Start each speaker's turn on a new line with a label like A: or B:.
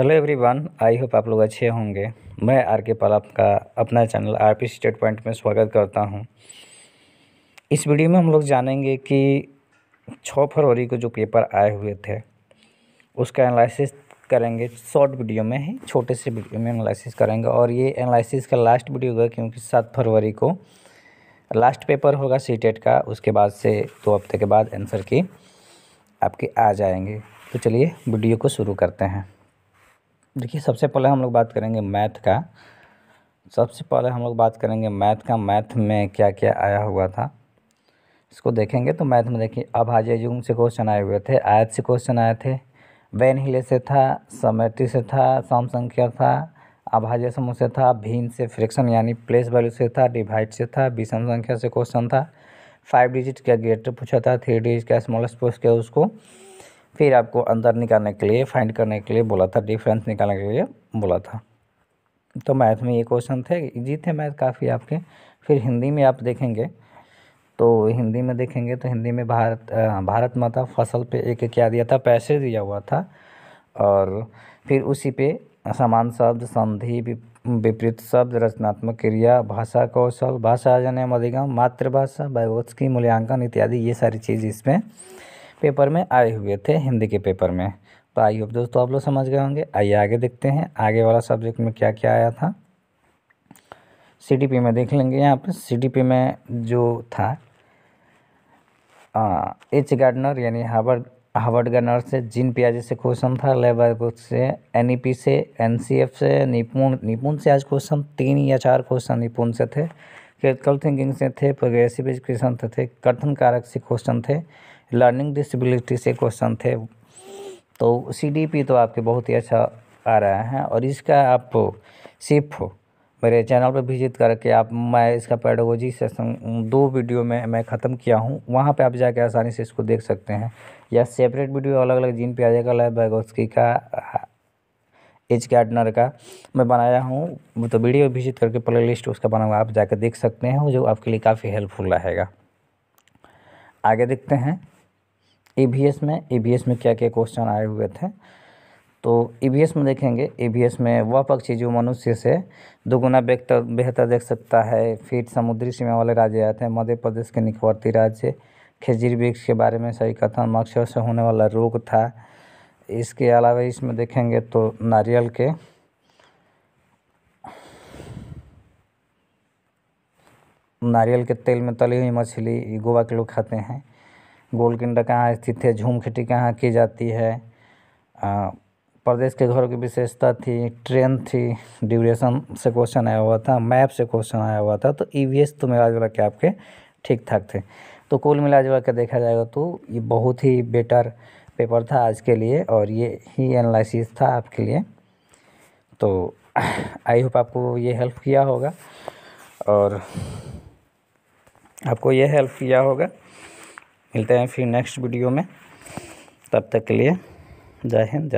A: hello everyone I hope आप लोग अच्छे होंगे मैं आर के पाल आपका अपना channel R P State Point में स्वागत करता हूं इस वीडियो में हम लोग जानेंगे कि 6 फरवरी को जो पेपर आए हुए थे उसका एनालिसिस करेंगे शॉर्ट वीडियो में ही छोटे से वीडियो में एनालिसिस करेंगे और ये एनालिसिस का लास्ट वीडियो होगा क्योंकि सात फरवरी को लास्ट पेपर होगा सी e का उसके बाद से दो हफ्ते के बाद आंसर की आपके आ जाएंगे तो चलिए वीडियो को शुरू करते हैं देखिए सबसे पहले हम लोग बात करेंगे मैथ का सबसे पहले हम लोग बात करेंगे मैथ का मैथ में क्या क्या आया हुआ था इसको देखेंगे तो मैथ में देखिए अभाज्य युग से क्वेश्चन आए हुए थे आयत से क्वेश्चन आए थे वैन हिले से था समेटी से था सम संख्या था अभाज्य समूह से था भीन से फ्रिक्शन यानी प्लेस वैल्यू से था डिवाइड से था विषम संख्या से क्वेश्चन था फाइव डिजिट का ग्रेटर पूछा था थ्री डिजिट का स्मॉलेस्ट पूछ के उसको फिर आपको अंदर निकालने के लिए फाइंड करने के लिए बोला था डिफरेंस निकालने के लिए बोला था तो मैथ में ये क्वेश्चन थे इजी थे मैथ काफ़ी आपके फिर हिंदी में आप देखेंगे तो हिंदी में देखेंगे तो हिंदी में भारत भारत माता फसल पे एक क्या दिया था पैसे दिया हुआ था और फिर उसी पे समान शब्द संधि विपरीत शब्द रचनात्मक क्रिया भाषा कौशल भाषा जन अधिगम मातृभाषा वयोत्स की मूल्यांकन इत्यादि ये सारी चीज़ इसमें पेपर में आए हुए थे हिंदी के पेपर में तो आई होप दोस्तों आप लोग समझ गए होंगे आइए आगे देखते हैं आगे वाला सब्जेक्ट में क्या क्या आया था सी में देख लेंगे यहाँ पर सी में जो था एच गार्डनर यानी हार्वर्ड हार्वर्ड गार्डनर से जिन पियाजे से क्वेश्चन था लेबर बुक से एन e से एफ से निपुण निपुण से आज क्वेश्चन तीन या चार क्वेश्चन निपुण से थे क्रिटिकल थिंकिंग से थे प्रोग्रेसिव एजुकेशन से थे कथन कारक से क्वेश्चन थे लर्निंग डिसबिलिटी से क्वेश्चन थे तो सी तो आपके बहुत ही अच्छा आ रहा है और इसका आप सिर्फ मेरे चैनल पर विजिट करके आप मैं इसका पैडोलॉजी सेशन दो वीडियो में मैं ख़त्म किया हूँ वहाँ पे आप जाके आसानी से इसको देख सकते हैं या सेपरेट वीडियो अलग अलग जिन पे आ जाएगा लाइव बैगोस्की का एज गार्डनर का मैं बनाया हूँ तो वीडियो विजिट करके प्ले लिस्ट उसका बना हुआ आप जाकर देख सकते हैं जो आपके लिए काफ़ी हेल्पफुल रहेगा आगे देखते हैं ए में ए में क्या क्या क्वेश्चन आए हुए थे तो ई में देखेंगे ई में वह पक्षी जो मनुष्य से दोगुना बेहतर बेहतर देख सकता है फिर समुद्री सीमा वाले राज्य आते हैं मध्य प्रदेश के निकटवर्ती राज्य खिजीर वृक्ष के बारे में सही कथन मक्षर से होने वाला रोग था इसके अलावा इसमें देखेंगे तो नारियल के नारियल के तेल में तली हुई मछली गोवा के लोग खाते हैं गोलकिंडा कहाँ स्थित है झूम खेती कहाँ की जाती है प्रदेश के घरों की विशेषता थी ट्रेन थी ड्यूरेशन से क्वेश्चन आया हुआ था मैप से क्वेश्चन आया हुआ था तो ई e तो मिला जुला के आपके ठीक ठाक थे तो कुल मिला जुला के देखा जाएगा तो ये बहुत ही बेटर पेपर था आज के लिए और ये ही एनालिसिस था आपके लिए तो आई होप आपको ये हेल्प किया होगा और आपको ये हेल्प किया होगा मिलते हैं फिर नेक्स्ट वीडियो में तब तक के लिए जय हिंद जय